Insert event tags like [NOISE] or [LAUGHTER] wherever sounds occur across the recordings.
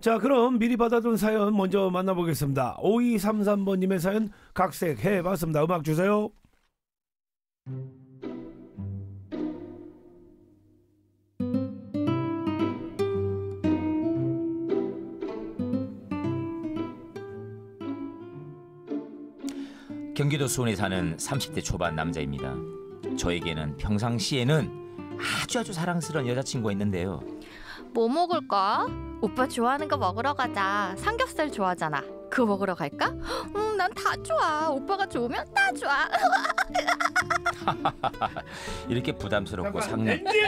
자, 그럼 미리 받아둔 사연 먼저 만나보겠습니다. 5233번님의 사연 각색해 봤습니다. 음악 주세요. 경기도 수원에 사는 30대 초반 남자입니다. 저에게는 평상시에는 아주 아주 사랑스러운 여자친구가 있는데요. 뭐 먹을까? 오빠 좋아하는 거 먹으러 가자. 삼겹살 좋아하잖아. 그거 먹으러 갈까? [GASPS] 음, 난 다 좋아. 오빠가 좋으면 다 좋아. [LAUGHS] 이렇게 부담스럽고 상냥 엔지!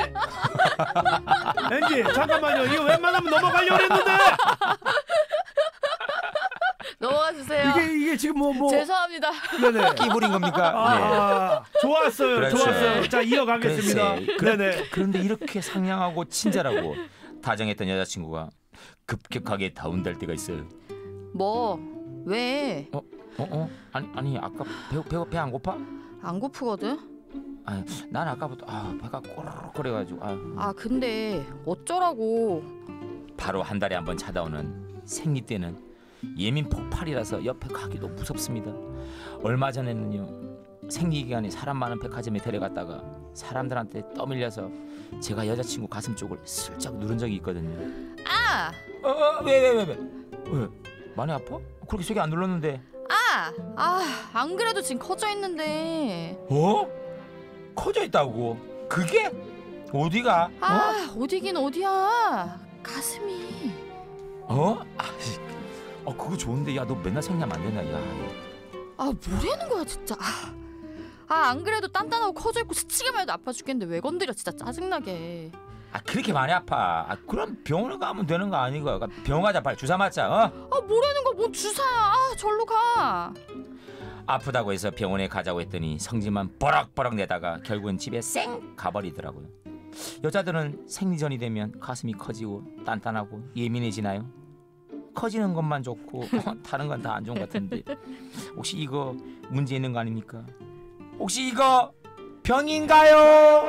엔지 잠깐만요. 이거 웬만하면 넘어가려고 했는데 [LAUGHS] 넘어가 주세요. 이게 이게 지금 뭐 뭐. 죄송합니다. 네네. 끼부린 겁니까? 아, 아 네. 좋았어요. 그렇죠. 좋았어요. 자 이어가겠습니다. 그런데 이렇게 상냥하고 친절하고 다정했던 여자친구가 급격하게 다운될 때가 있어요. 뭐? 왜? 어? 어? 어? 아니 아니 아까 배 배고 배안 고파? 안 고프거든. 아니 난 아까부터 아 배가 꼬르륵거려가지고 아. 아 근데 어쩌라고? 바로 한 달에 한 번 찾아오는 생리 때는 예민 폭발이라서 옆에 가기도 무섭습니다. 얼마 전에는요 생리기간에 사람 많은 백화점에 데려갔다가 사람들한테 떠밀려서 제가 여자친구 가슴 쪽을 슬쩍 누른 적이 있거든요. 아! 왜왜왜 어, 어 왜, 왜, 왜, 왜? 많이 아파? 그렇게 세게 안 눌렀는데. 아! 아, 안 그래도 지금 커져 있는데. 어? 커져 있다고? 그게 어디가? 아, 어? 디긴 어디야. 가슴이. 어? 아, 어 그거 좋은데 야 너 맨날 생리하면 안 되냐 야. 아 뭐라는 거야 진짜. 아. 아안 그래도 딴딴하고 커져 있고 스치기만 해도 아파 죽겠는데 왜 건드려 진짜 짜증나게 아 그렇게 많이 아파. 아, 그럼 병원 가면 되는 거 아니고 그러니까 병원 가자 빨리 주사 맞자. 어? 아 뭐라는 거뭔 주사야 아 절로 가 아프다고 해서 병원에 가자고 했더니 성질만 버럭버럭 내다가 결국은 집에 쌩 가버리더라고요. 여자들은 생리전이 되면 가슴이 커지고 단단하고 예민해지나요? 커지는 것만 좋고 어, 다른 건 다 안 좋은 것 같은데 혹시 이거 문제 있는 거 아닙니까? 혹시 이거 병인가요?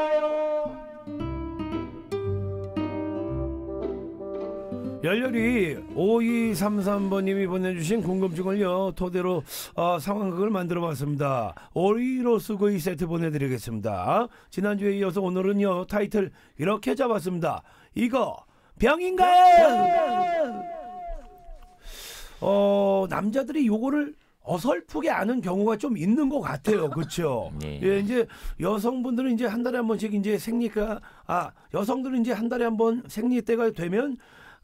열렬히 5233번님이 보내주신 궁금증을요 토대로 어, 상황극을 만들어 봤습니다. 오리로 쓰고 이 세트 보내드리겠습니다. 지난주에 이어서 오늘은요 타이틀 이렇게 잡았습니다. 이거 병인가요? 어 남자들이 요거를 어설프게 아는 경우가 좀 있는 것 같아요. [LAUGHS] 그렇죠? 네. 예, 이제 여성분들은 이제 한 달에 한 번씩 이제 생리가 아, 여성들은 이제 한 달에 한 번 생리 때가 되면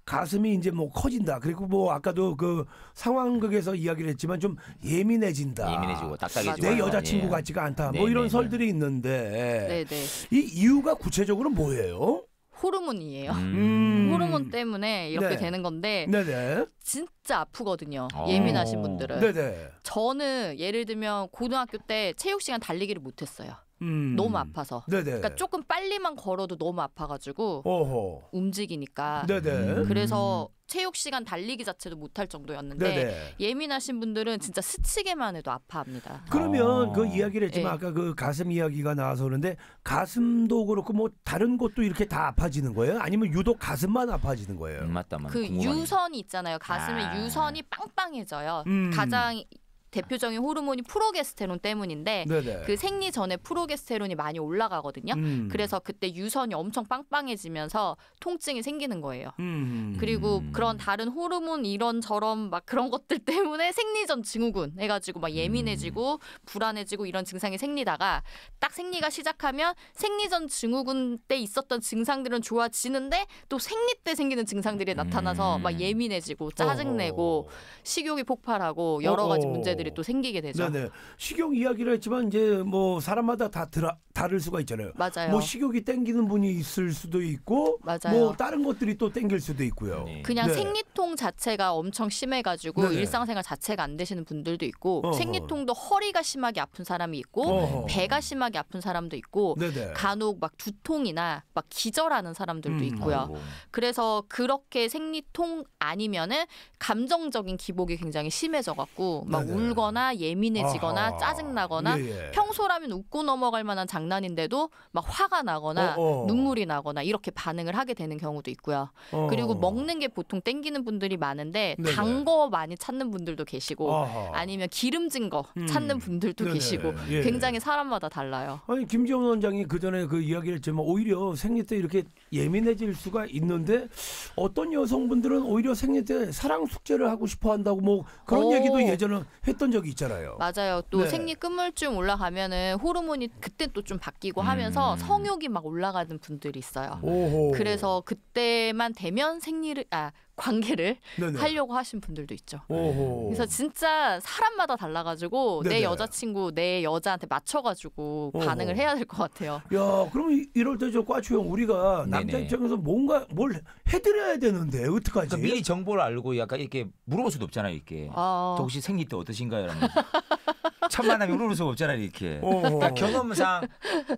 가슴이 이제 뭐 커진다. 그리고 뭐 아까도 그 상황극에서 이야기를 했지만 좀 예민해진다. 예민해지고 딱딱해지고 내 여자친구 예. 같지가 않다. 뭐 네, 뭐 이런 네, 네, 설들이 있는데 네, 네. 이 이유가 구체적으로 뭐예요? 호르몬이에요. 음. [LAUGHS] 호르몬 때문에 이렇게 네. 되는 건데 네네. 진짜 아프거든요. 아. 예민하신 분들은. 네네. 저는 예를 들면 고등학교 때 체육 시간 달리기를 못했어요. 음. 너무 아파서. 네네. 그러니까 조금 빨리만 걸어도 너무 아파가지고 어허. 움직이니까. 네네. 음. 그래서 음. 체육 시간 달리기 자체도 못할 정도였는데 네네. 예민하신 분들은 진짜 스치게만 해도 아파합니다. 그러면 아. 그 이야기를 했지만 네. 예. 아까 그 가슴 이야기가 나와서 그런데 가슴도 그렇고 뭐 다른 곳도 이렇게 다 아파지는 거예요? 아니면 유독 가슴만 아파지는 거예요? 음, 맞다 맞그 궁금하네. 유선이 있잖아요. 가슴에 아. 유선이 빵빵해져요. 음. 가장 대표적인 호르몬이 프로게스테론 때문인데 네네. 그 생리 전에 프로게스테론이 많이 올라가거든요. 음. 그래서 그때 유선이 엄청 빵빵해지면서 통증이 생기는 거예요. 음. 그리고 그런 다른 호르몬 이런 저런 막 그런 것들 때문에 생리전 증후군 해가지고 막 예민해지고 음. 불안해지고 이런 증상이 생리다가 딱 생리가 시작하면 생리전 증후군 때 있었던 증상들은 좋아지는데 또 생리 때 생기는 증상들이 나타나서 막 음. 예민해지고 짜증내고 식욕이 폭발하고 여러 가지 문제들이 것들이 또 생기게 되죠. 네네. 식욕 이야기를 했지만 이제 뭐 사람마다 다 들어, 다를 수가 있잖아요. 맞아요. 뭐 식욕이 땡기는 분이 있을 수도 있고 맞아요. 뭐 다른 것들이 또 땡길 수도 있고요. 네. 그냥 네. 생리통 자체가 엄청 심해 가지고 일상생활 자체가 안 되시는 분들도 있고 어허. 생리통도 허리가 심하게 아픈 사람이 있고 어허. 배가 심하게 아픈 사람도 있고 네네. 간혹 막 두통이나 막 기절하는 사람들도 음, 있고요. 아이고. 그래서 그렇게 생리통 아니면은 감정적인 기복이 굉장히 심해져 갖고 막 네네. 울고 아거나 예민해지거나 아하. 짜증나거나 예, 예. 평소라면 웃고 넘어갈 만한 장난인데도 막 화가 나거나 어, 어. 눈물이 나거나 이렇게 반응을 하게 되는 경우도 있고요. 어. 그리고 먹는 게 보통 땡기는 분들이 많은데 단 거 많이 찾는 분들도 계시고 아하. 아니면 기름진 거 음. 찾는 분들도 네네. 계시고 예. 굉장히 사람마다 달라요. 아니 김지원 원장이 그 전에 그 이야기를 했지만 오히려 생리 때 이렇게 예민해질 수가 있는데 어떤 여성분들은 오히려 생리 때 사랑 숙제를 하고 싶어 한다고 뭐 그런 오. 얘기도 예전에 했 했던 적이 있잖아요. 맞아요. 또 네. 생리 끝물쯤 올라가면은 호르몬이 그때 또 좀 바뀌고 음. 하면서 성욕이 막 올라가는 분들이 있어요. 오호. 그래서 그때만 되면 생리를 아 관계를 네네. 하려고 하신 분들도 있죠. 오호. 그래서 진짜 사람마다 달라가지고 네네. 내 여자친구 내 여자한테 맞춰가지고 오호. 반응을 해야 될 것 같아요. 야, 그럼 이- 이럴 때 저 꽈추형 우리가 남자 입장에서 뭔가 뭘 해드려야 되는데 어떡하지? 그러니까 미리 정보를 알고 약간 이렇게 물어볼 수도 없잖아요. 이렇게 아, 저 혹시 생리 때 어떠신가요? [LAUGHS] 첫 만남이 그럴 수없잖아 이렇게. 그러니까 경험상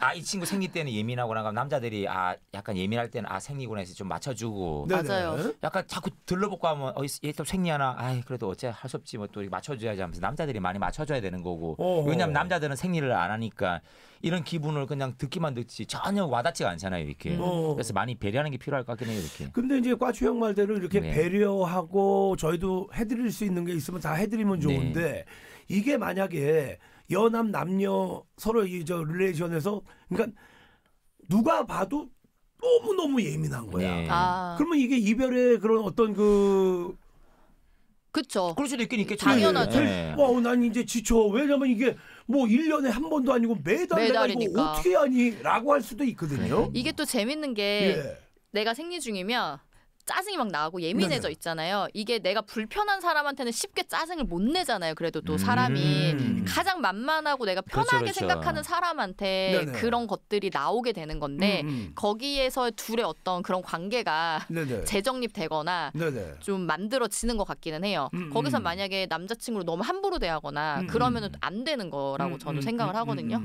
아 이 친구 생리 때는 예민하거나 남자들이 아 약간 예민할 때는 아 생리구나 해서 좀 맞춰주고. 네, 네. 맞아요. 약간 자꾸 들러붙고 하면 어얘또 생리하나 아 그래도 어째 할 수 없지 뭐또 맞춰줘야지 하면서 남자들이 많이 맞춰줘야 되는 거고. 오호. 왜냐면 남자들은 생리를 안 하니까 이런 기분을 그냥 듣기만 듣지 전혀 와닿지가 않잖아요 이렇게. 음. 그래서 많이 배려하는 게 필요할 것 같긴 해요 이렇게. 근데 이제 과추형 말대로 이렇게 네. 배려하고 저희도 해드릴 수 있는 게 있으면 다 해드리면 네. 좋은데. 네. 이게 만약에 여남 남녀 서로 이저 릴레이션에서 그러니까 누가 봐도 너무 너무 예민한 거야. 네. 아. 그러면 이게 이별의 그런 어떤 그 그렇죠. 그럴 수도 있긴 있겠죠. 당연하죠. 네. 네. 와, 난 이제 지쳐. 왜냐면 이게 뭐 1년에 한 번도 아니고 매달 뭐 매달이니까. 내가 이거 어떻게 하니라고 할 수도 있거든요. 이게 또 재밌는 게 예. 내가 생리 중이면 짜증이 막 나고 예민해져 있잖아요. 이게 내가 불편한 사람한테는 쉽게 짜증을 못 내잖아요. 그래도 또 사람이 음. 가장 만만하고 내가 그렇죠, 편하게 그렇죠, 그렇죠. 생각하는 사람한테 네네. 그런 것들이 나오게 되는 건데 음음. 음. 거기에서 둘의 어떤 그런 관계가 네네. 재정립되거나 좀 만들어지는 것 같기는 해요. 음음. 음. 거기서 만약에 남자친구를 너무 함부로 대하거나 음, 그러면은 안 되는 거라고 음음. 저는 생각을 하거든요.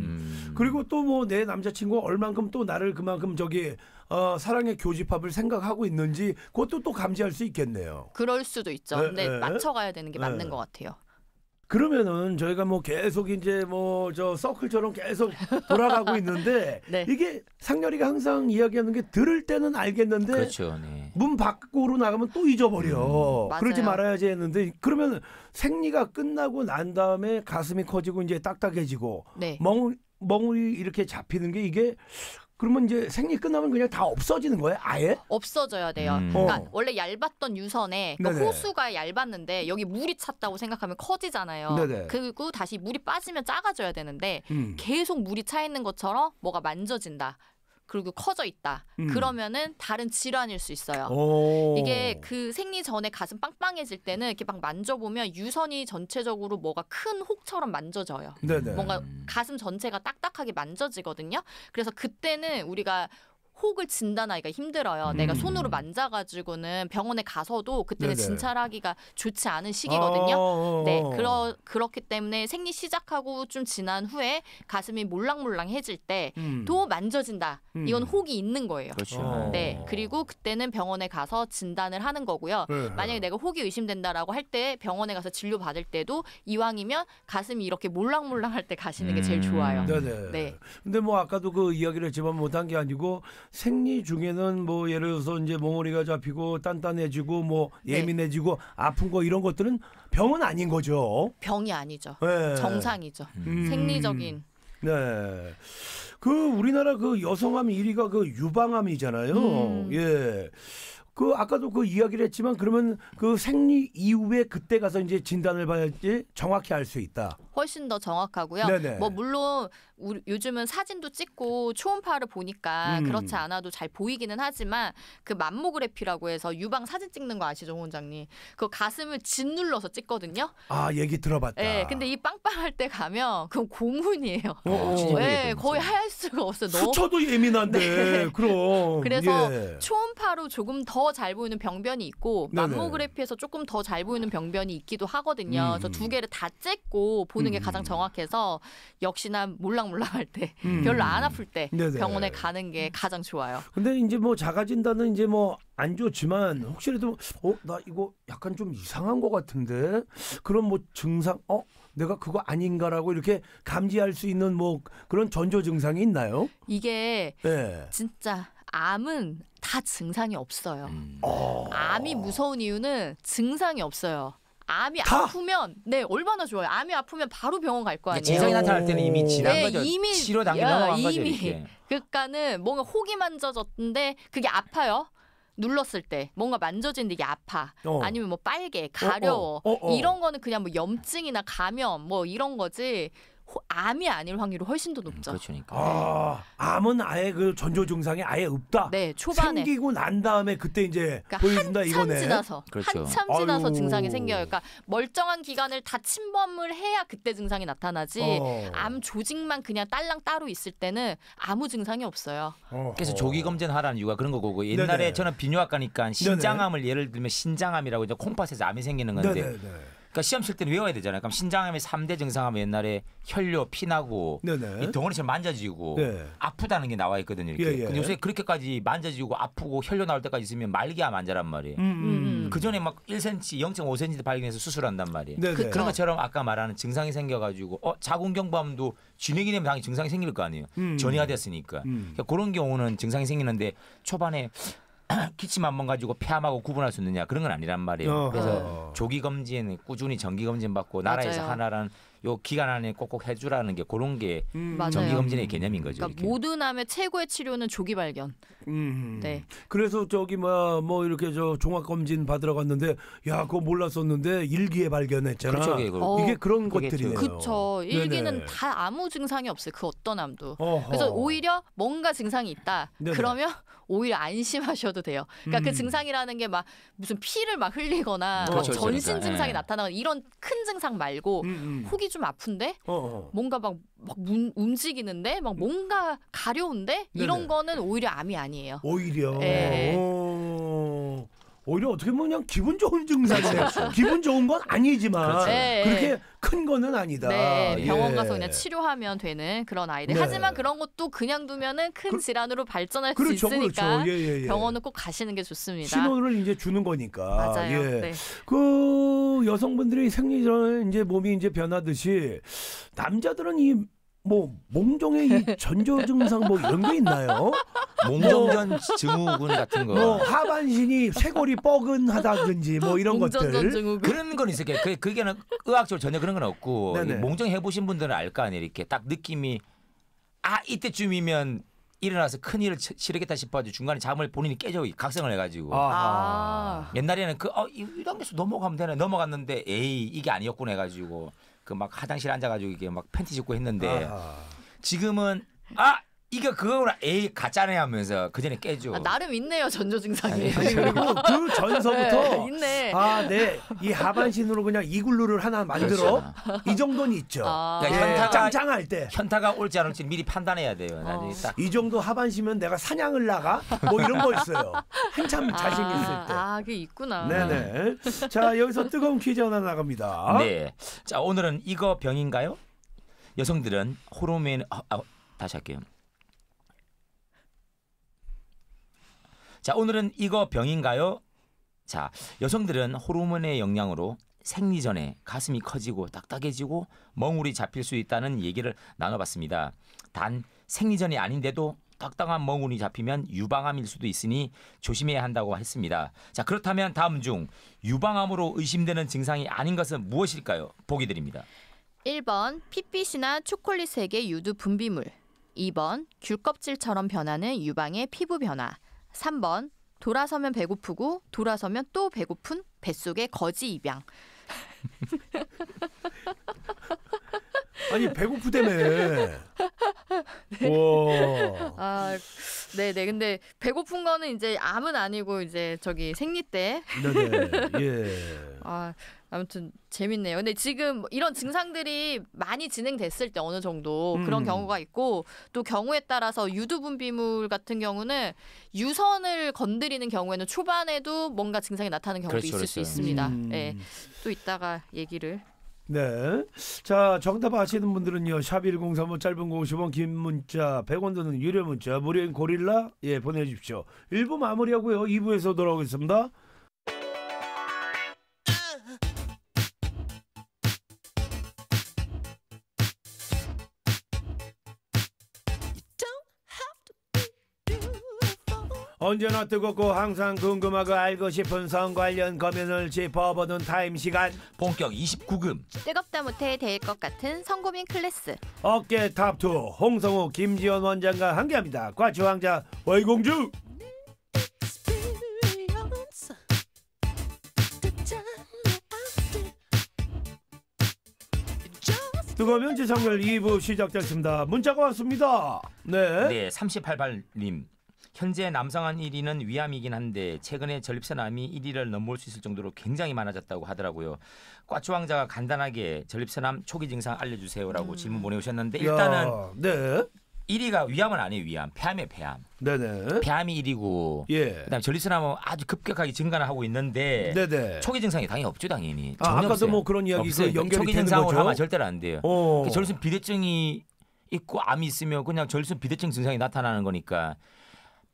그리고 또 뭐 내 남자친구가 얼만큼 또 나를 그만큼 저기 어, 사랑의 교집합을 생각하고 있는지 그것도 또 감지할 수 있겠네요. 그럴 수도 있죠. 근데 에, 맞춰가야 되는 게 맞는 것 같아요. 그러면은 저희가 뭐 계속 이제 뭐 저 서클처럼 계속 돌아가고 [LAUGHS] 있는데 네. 이게 상렬이가 항상 이야기하는 게 들을 때는 알겠는데 그렇죠, 네. 문 밖으로 나가면 또 잊어버려. 음, 그러지 말아야지 했는데 그러면 생리가 끝나고 난 다음에 가슴이 커지고 이제 딱딱해지고 네. 멍 멍울이 이렇게 잡히는 게 이게 그러면 이제 생리 끝나면 그냥 다 없어지는 거예요? 아예? 없어져야 돼요. 음. 그러니까 어. 원래 얇았던 유선에 그러니까 호수가 얇았는데 여기 물이 찼다고 생각하면 커지잖아요. 네네. 그리고 다시 물이 빠지면 작아져야 되는데 음. 계속 물이 차 있는 것처럼 뭐가 만져진다. 그리고 커져 있다. 음. 그러면은 다른 질환일 수 있어요. 오. 이게 그 생리 전에 가슴 빵빵해질 때는 이렇게 막 만져보면 유선이 전체적으로 뭐가 큰 혹처럼 만져져요. 네네. 뭔가 음. 가슴 전체가 딱딱하게 만져지거든요. 그래서 그때는 우리가 혹을 진단하기가 힘들어요. 음. 내가 손으로 만져가지고는 병원에 가서도 그때는 네네. 진찰하기가 좋지 않은 시기거든요. 아~ 어, 어, 어. 네, 그러, 그렇기 때문에 생리 시작하고 좀 지난 후에 가슴이 몰랑몰랑해질 때도 음. 만져진다. 음. 이건 혹이 있는 거예요. 그렇죠. 아~ 네, 그리고 그때는 병원에 가서 진단을 하는 거고요. 네. 만약에 내가 혹이 의심된다라고 할 때 병원에 가서 진료 받을 때도 이왕이면 가슴이 이렇게 몰랑몰랑할 때 가시는 게 제일 음. 좋아요. 네네. 네. 근데 뭐 아까도 그 이야기를 했지 못한 게 아니고 생리 중에는 뭐 예를 들어서 이제 몽우리가 잡히고 단단해지고 뭐 네. 예민해지고 아픈 거 이런 것들은 병은 아닌 거죠. 병이 아니죠. 네. 정상이죠. 음. 생리적인. 네. 그 우리나라 그 여성암 1위가 그 유방암이잖아요. 음. 예. 그 아까도 그 이야기를 했지만 그러면 그 생리 이후에 그때 가서 이제 진단을 받을지 정확히 알 수 있다. 훨씬 더 정확하고요. 네네. 뭐 물론 우리, 요즘은 사진도 찍고 초음파를 보니까 음. 그렇지 않아도 잘 보이기는 하지만 그 맘모그래피라고 해서 유방 사진 찍는 거 아시죠, 원장님? 그 가슴을 짓눌러서 찍거든요. 아 얘기 들어봤다. 네, 근데 이 빵빵할 때 가면 그건 고문이에요. 어, 네, 거의 진짜. 할 수가 없어요. 너무 수쳐도 예민한데 [LAUGHS] 네. 그럼. 그래서 예. 초음파로 조금 더 잘 보이는 병변이 있고 맘모그래피에서 조금 더 잘 보이는 병변이 있기도 하거든요. 음. 그래서 두 개를 다 찍고 보는 게 가장 음. 정확해서 역시나 몰라. 고장 올라갈 때 음. 별로 안 아플 때 네네. 네. 병원에 가는 게 가장 좋아요. 근데 이제 뭐작아진다는 이제 뭐 안 좋지만 혹시라도 어 나 이거 약간 좀 이상한 것 같은데 그런 뭐 증상 어 내가 그거 아닌가라고 이렇게 감지할 수 있는 뭐 그런 전조 증상이 있나요? 이게 네. 진짜 암은 다 증상이 없어요. 음. 어. 암이 무서운 이유는 증상이 없어요. 암이 다. 아프면 네 얼마나 좋아요. 암이 아프면 바로 병원 갈 거 아니에요. 증상이 나타날 때는 이미 지난 네, 거죠. 이미 치료 단계 넘어간 거죠. [LAUGHS] 그러니까는 뭔가 혹이 만져졌는데 그게 아파요. 눌렀을 때 뭔가 만져지는데 이게 아파 어. 아니면 뭐 빨개 어, 어. 가려워 어, 어, 이런 거는 그냥 뭐 염증이나 감염 뭐 이런 거지 암이 아닐 확률이 훨씬 더 높죠. 음, 그렇니까 아, 암은 아예 그 전조 증상이 아예 없다. 네, 초반에 생기고 난 다음에 그때 이제 그러니까 보여준다 한참 이거네. 지나서 그렇죠. 한참 지나서 아유. 증상이 생겨요. 그러니까 멀쩡한 기간을 다 침범을 해야 그때 증상이 나타나지 어. 암 조직만 그냥 딸랑 따로 있을 때는 아무 증상이 없어요. 어 그래서 조기 검진 하라는 이유가 그런 거고 그 옛날에 네네. 저는 비뇨학과니까 신장암을 네네. 예를 들면 신장암이라고 이제 콩팥에서 암이 생기는 건데. 네네. 그러니까 시험 칠 때는 외워야 되잖아요. 그럼 신장암의 3대 증상하면 옛날에 혈뇨, 피나고 네네. 이 덩어리처럼 만져지고 네. 아프다는 게 나와 있거든요. 이렇게. 예, 예. 근데 요새 그렇게까지 만져지고 아프고 혈뇨 나올 때까지 있으면 말기암 환자란 말이에요. 음, 음, 음. 그 전에 막 1cm, 0.5cm 발견해서 수술한단 말이에요. 네네. 그런 것처럼 아까 말하는 증상이 생겨가지고 어 자궁경부암도 진행이 되면 당연히 증상이 생길 거 아니에요. 음. 전이가 됐으니까. 음. 그러니까 그런 경우는 증상이 생기는데 초반에 [CLEARS THROAT] 기침 한 번 가지고 폐암하고 구분할 수 있느냐 그런 건 아니란 말이에요. 어. 그래서 조기 검진 꾸준히 정기 검진 받고 나라에서 맞아요. 하나라는 요 기간 안에 꼭꼭 해주라는 게 그런 게 음. 정기 검진의 개념인 거죠. 그러니까 이렇게. 모든 암의 최고의 치료는 조기 발견. 음. 네. 그래서 저기 뭐야 뭐 이렇게 저 종합 검진 받으러 갔는데 야 그거 몰랐었는데 일기에 발견했잖아. 그렇죠, 이게 그 어. 이게 그런 것들이네요. 그쵸. 일기는 네네. 다 아무 증상이 없어요. 그 어떤 암도. 어허. 그래서 오히려 뭔가 증상이 있다. 네네. 그러면 오히려 안심하셔도 돼요. 그러니까 그 음. 그 증상이라는 게 막 무슨 피를 막 흘리거나 음. 뭐 그렇죠, 전신 그렇죠. 증상이 그렇죠. 네. 나타나거나 이런 큰 증상 말고 음, 음. 혹이 좀 아픈데 어어. 어. 뭔가 막, 막 문, 움직이는데 막 뭔가 가려운데 이런 거는 오히려 암이 아니에요. 오히려. 네. 오히려 어떻게 보면 그냥 기분 좋은 증상이에요. 그렇죠, 그렇죠. 기분 좋은 건 아니지만 그렇죠. 네. 그렇게 큰 거는 아니다. 네, 예. 병원 가서 그냥 치료하면 되는 그런 아이들. 네. 하지만 그런 것도 그냥 두면은 큰 그, 질환으로 발전할 그렇죠, 수 그렇죠. 있으니까 그렇죠. 예, 예, 병원은 꼭 가시는 게 좋습니다. 신호를 이제 주는 거니까. 맞아요. 예. 네. 그 여성분들이 생리전 이제 몸이 이제 변하듯이 남자들은 이 뭐몸종의이 [LAUGHS] 전조 증상 뭐 이런 게 있나요? 몸종전 뭐 증후군 같은 거. 뭐 하반신이 쇄골이 뻐근하다든지 뭐 이런 것들. 증후군. 그런 건 있을 게. 요 그, 그게는 의학적으로 전혀 그런 건 없고 몸종 해보신 분들은 알 거 아니에요. 이렇게 딱 느낌이 아 이때쯤이면 일어나서 큰 일을 치- 르겠다 싶어가지고 중간에 잠을 본인이 깨져 각성을 해가지고 아 옛날에는 그 어, 이- 이 단계에서 넘어가면 되나 넘어갔는데 에이 이게 아니었구나 해가지고 그막 화장실 앉아가지고 이게 막 팬티 짚고 했는데 아 지금은 아 이거 그거구나 에이 가짜네 하면서 그 전에 깨죠. 아, 나름 있네요 전조 증상이. 아니, 그리고 [LAUGHS] 그 전서부터 네, 있네. 아네이 하반신으로 그냥 이글루를 하나 만들어 그렇죠. 이 정도는 있죠. 아, 그러니까 예, 현타 짱짱할 때 현타가 올지 안 올지 미리 판단해야 돼요. 어. 이 정도 하반신면 내가 사냥을 나가 뭐 이런 거 있어요. 한참 아, 자신 있을 때. 아그 있구나. 네네. 자 여기서 뜨거운 퀴즈 하나 나갑니다. 네. 자 오늘은 이거 병인가요? 여성들은 호르몬 아, 아 다시 할게요. 자, 오늘은 이거 병인가요? 자, 여성들은 호르몬의 영향으로 생리 전에 가슴이 커지고 딱딱해지고 멍울이 잡힐 수 있다는 얘기를 나눠봤습니다. 단 생리 전이 아닌데도 딱딱한 멍울이 잡히면 유방암일 수도 있으니 조심해야 한다고 했습니다. 자, 그렇다면 다음 중 유방암으로 의심되는 증상이 아닌 것은 무엇일까요? 보기 드립니다. 1번 핏빛이나 초콜릿색의 유두 분비물 2번 귤껍질처럼 변하는 유방의 피부 변화 3번 돌아서면 배고프고 돌아서면 또 배고픈 뱃속의 거지 입양. 아니 배고프다며. 네. 아, 네, 네. 근데 배고픈 거는 이제 암은 아니고 이제 저기 생리 때. 네, 네. 예. 아, 아무튼 재밌네요. 근데 지금 뭐 이런 증상들이 많이 진행됐을 때 어느 정도 그런 음. 경우가 있고 또 경우에 따라서 유두분비물 같은 경우는 유선을 건드리는 경우에는 초반에도 뭔가 증상이 나타나는 경우도 그렇죠, 있을 그렇죠. 수 있습니다. 음. 예. 또 이따가 얘기를 네. 자, 정답 아시는 분들은요. 샵 1035 짧은 거 50원 긴 문자 100원 드는 유료 문자 무료인 고릴라 예 보내 주십시오. 1부 마무리하고요. 2부에서 돌아오겠습니다. 언제나 뜨겁고 항상 궁금하고 알고 싶은 성 관련 검연을 짚어보는 타임 시간 본격 29금 뜨겁다 못해 될 것 같은 성고민 클래스 어깨 탑2 홍성우 김지원 원장과 함께합니다 과주왕자 월공주 뜨거운 현지 성별 2부 시작됐습니다 문자가 왔습니다 네, 네 38발님 현재 남성한 1위는 위암이긴 한데 최근에 전립선암이 1위를 넘볼 수 있을 정도로 굉장히 많아졌다고 하더라고요. 과추 왕자가 간단하게 전립선암 초기 증상 알려주세요라고 음. 질문 보내오셨는데 일단은 야, 네. 1위가 위암은 아니에요. 위암. 폐암에 폐암. 네네. 폐암이 1위고 예. 그다음에 전립선암은 아주 급격하게 증가를 하고 있는데 네네. 초기 증상이 당연히 없죠 당연히. 아, 아까도 없어요. 뭐 그런 이야기 있어요. 그 연결이 초기 증상으로 아마 절대로 안 돼요. 그 전립선 비대증이 있고 암이 있으면 그냥 전립선 비대증 증상이 나타나는 거니까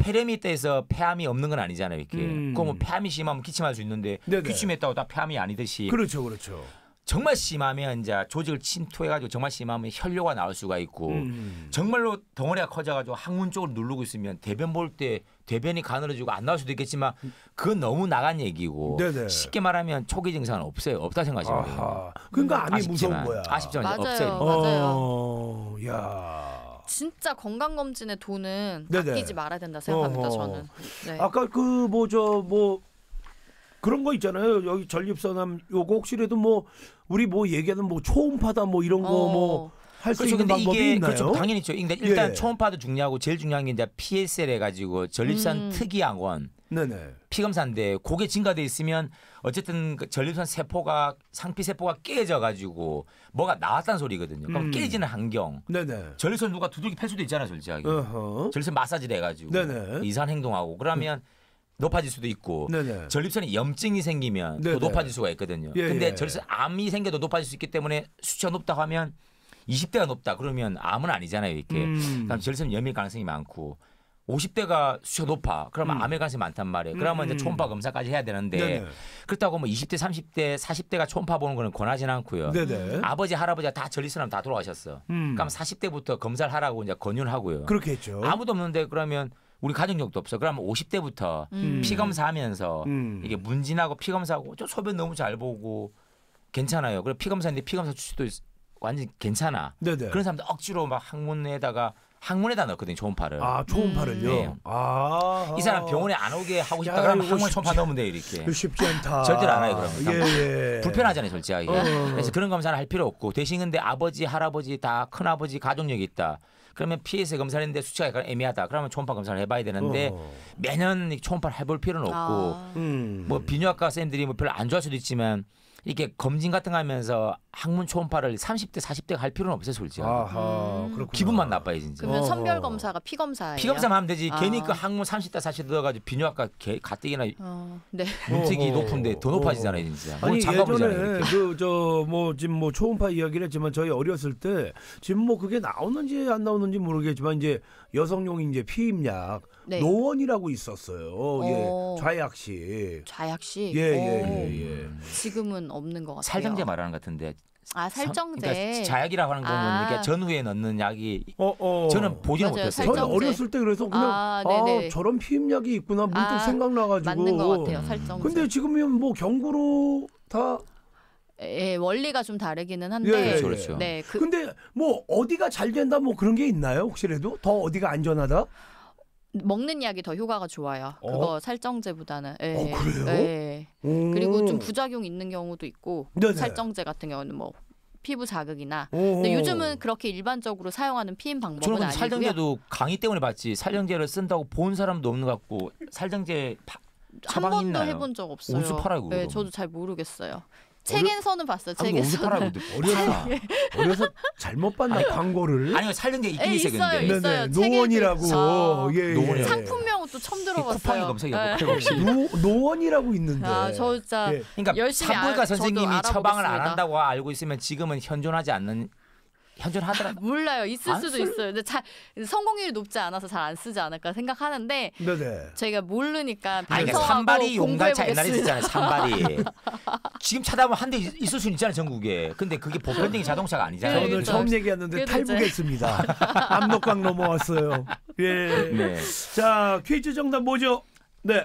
폐렴이 때에서 폐암이 없는 건 아니잖아요, 이렇게. 음. 그뭐 폐암이 심하면 기침할 수 있는데 네네. 네. 기침했다고 다 폐암이 아니듯이. 그렇죠, 그렇죠. 정말 심하면 이제 조직을 침투해가지고 정말 심하면 혈뇨가 나올 수가 있고 음. 정말로 덩어리가 커져가지고 항문 쪽을 누르고 있으면 대변 볼 때 대변이 가늘어지고 안 나올 수도 있겠지만 음. 그건 너무 나간 얘기고 네네. 네. 쉽게 말하면 초기 증상은 없어요 없다 생각하시면 돼요. 그러니까 아쉽지만, 무서운 거야. 아쉽지만 맞아요, 없어요. 맞아요. 어, 야. 진짜 건강 검진의 돈은 네네. 네. 아끼지 말아야 된다 생각합니다. 어허. 저는. 네. 아까 그뭐 저뭐 뭐 그런 거 있잖아요. 여기 전립선암 요거 혹시라도 뭐 우리 뭐 얘기하는 뭐 초음파다 뭐 이런 거 뭐. 어. 할수 그렇죠. 있는 방법이 이게 있나요? 그렇죠. 당연히 있죠. 그러니까 일단, 예. 초음파도 중요하고 제일 중요한 게 이제 PSL 해가지고 전립선 음. 특이항원 네네. 피검사인데 고게 증가돼 있으면 어쨌든 그 전립선 세포가 상피 세포가 깨져가지고 뭐가 나왔다는 소리거든요. 그럼 음. 깨지는 환경. 네네. 전립선 누가 두들기 팰 수도 있잖아 절제하게 어허. 전립선 마사지를 해가지고 이산 행동하고 그러면. 음. 높아질 수도 있고 네네. 전립선에 염증이 생기면 네네. 더 높아질 수가 있거든요. 예, 근데 예. 전립선 암이 생겨도 높아질 수 있기 때문에 수치가 높다고 하면 20대가 높다 그러면 암은 아니잖아요 이렇게. 음. 그럼 전립선 염일 가능성이 많고 50대가 수치가 높아. 그러면 음. 암에 관세 많단 말이에요. 음, 그러면 음. 이제 음. 초음파 검사까지 해야 되는데 네네. 그렇다고 뭐 20대, 30대, 40대가 초음파 보는 거는 권하진 않고요. 네네. 아버지, 할아버지가 다전리선하다 돌아가셨어. 음. 그럼 40대부터 검사를 하라고 이제 권유하고요. 를 그렇겠죠. 아무도 없는데 그러면 우리 가정력도 없어. 그러면 50대부터 음. 피검사하면서 이게 문진하고 피검사하고 저 소변 너무 잘 보고 괜찮아요. 그래 피검사인데 피검사 출시도 완전 괜찮아. 네네. 그런 사람들 억지로 막항문에다가 항문에다 넣었거든요 초음파를. 아 초음파를요. 네. 아, 이 사람 병원에 안 오게 하고 싶다 그러면 항문 초음파 넣으면 돼 이렇게. 쉽지 않다. 절대로 안 해요 그러면. 예, 그러니까 예. 불편하잖아요 솔직하게. 어. 그래서 그런 검사를할 필요 없고 대신 근데 아버지 할아버지 다큰 아버지 가족력이 있다. 그러면 PSA 검사를 했는데 수치가 약간 애매하다. 그러면 초음파 검사를 해봐야 되는데 어. 매년 초음파를 해볼 필요는 아. 없고 아. 음. 뭐비뇨학과 선생님들이 뭐 별로 안 좋아할 수도 있지만 이렇게 검진 같은 거 하면서 학문 초음파를 30대 40대 갈 필요는 없어요 솔직히. 아하, 음. 기분만 나빠요 진짜. 그러면 선별 검사가 피 검사예요. 피 검사만 하면 되지. 아. 괜히 그 학문 30대 40대 들어가지고 비뇨학과 개, 가뜩이나 어, 네. 문턱이 높은데 더 높아지잖아요 어. 진짜. 아니 예전에 그저 뭐 지금 뭐 초음파 이야기를 했지만 저희 어렸을 때 지금 뭐 그게 나오는지 안 나오는지 모르겠지만 이제 여성용 이제 피임약 네. 노원이라고 있었어요. 예, 어. 예. 좌약식. 좌약식. 예예예. 예, 어. 예, 예, 지금은 없는 것 같아요. 살장제 말하는 같은데 아 살정제. 그러니까 자약이라고 하는 건 아. 그러니 전후에 넣는 약이 어, 어. 저는 보지는 맞아요, 못했어요. 저는 어렸을 때 그래서 그냥 아, 아, 저런 피임약이 있구나 문득 아, 생각나가지고. 맞는 것 같아요. 살정제. 근데 지금은 뭐 경구로 다 예, 원리가 좀 다르기는 한데. 예, 예 그렇 예. 그렇죠. 네. 그, 근데 뭐 어디가 잘 된다 뭐 그런 게 있나요? 혹시라도 더 어디가 안전하다? 먹는 약이 더 효과가 좋아요. 어? 그거 살정제보다는. 예, 어, 그래요? 예. 그리고 좀 부작용 있는 경우도 있고 네네. 네. 살정제 같은 경우는 뭐 피부 자극이나 근데 요즘은 그렇게 일반적으로 사용하는 피임 방법은 아니고요. 살정제도 강의 때문에 봤지 살정제를 쓴다고 본 사람도 없는 것 같고 살정제 파, 한 처방 번도 있나요? 해본 적 없어요. 어디서 팔아요, 그거? 네, 예, 저도 잘 모르겠어요. 책에서는 봤어요. 아, 책엔서는. 어려서 [LAUGHS] 예. 어려서 잘못 봤나 광고를. 아니요 살는 게 있긴 예, 있어요. 있어요. 근데. 노원이라고. 아, 예, 예. 상품명은 또 처음 들어봤어요. 쿠팡이 검색해 예. 노원이라고 있는데. 아저 진짜. 예. 그러니까 산부인과 아, 선생님이 처방을 안 한다고 알고 있으면 지금은 현존하지 않는 현존하더라. 아, 몰라요. 있을 수도 쓸... 있어요. 근데 잘 성공률이 높지 않아서 잘 안 쓰지 않을까 생각하는데 네네. 저희가 모르니까 아니 산발이 용달차 옛날에 쓰잖아요. 산발이. [LAUGHS] 지금 찾아보면 한 대 있을 수 있잖아요. 전국에. 근데 그게 보편적인 자동차가 아니잖아요. 오늘 처음 얘기하는데 탈북했습니다. [LAUGHS] 압록강 넘어왔어요. 예. 네. 자 퀴즈 정답 뭐죠? 네.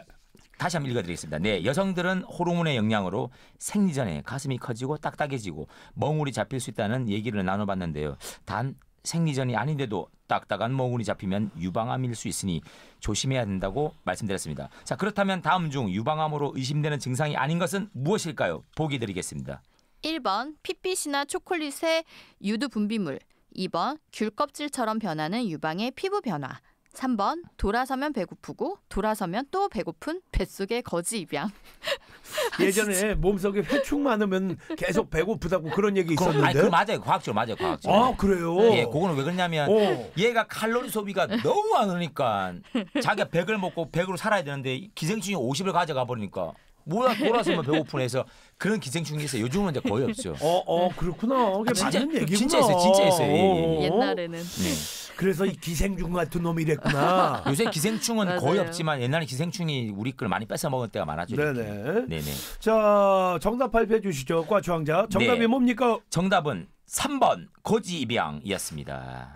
다시 한번 읽어드리겠습니다. 네, 여성들은 호르몬의 영향으로 생리 전에 가슴이 커지고 딱딱해지고 멍울이 잡힐 수 있다는 얘기를 나눠봤는데요. 단 생리전이 아닌데도 딱딱한 멍울이 잡히면 유방암일 수 있으니 조심해야 된다고 말씀드렸습니다. 자 그렇다면 다음 중 유방암으로 의심되는 증상이 아닌 것은 무엇일까요? 보기 드리겠습니다. 1번 핏빛이나 초콜릿의 유두 분비물 2번 귤 껍질처럼 변하는 유방의 피부 변화 3번 돌아서면 배고프고 돌아서면 또 배고픈 뱃속의 거지 입양. [LAUGHS] 예전에 아, 몸속에 회충 많으면 계속 배고프다고 그런 얘기 있었는데. 아니, 그 맞아요. 과학적 으로 맞아요. 과학적. 아, 그래요? 예, 그거는 왜 그러냐면 오. 어. 얘가 칼로리 소비가 너무 많으니까 자기가 100을 먹고 100으로 살아야 되는데 기생충이 50을 가져가 버리니까 뭐아 돌아서만 배고픈 해서 그런 기생충이 있어요. 요즘은 이제 거의 없죠. 어, 어 그렇구나. 그게 아, 진짜, 맞는 얘기구나. 진짜 있어요. 진짜 있어요. 예, 예, 예. 어, 어. 옛날에는. 네. 그래서 이 기생충 같은 놈이 이랬구나. [LAUGHS] 요새 기생충은 거의 없지만 옛날에 기생충이 우리 걸 많이 뺏어 먹은 때가 많았죠. 이렇게. 네네. 네네. 자 정답 발표해 주시죠. 과주황자 정답이 네. 뭡니까? 정답은 3번 거지 입양이었습니다.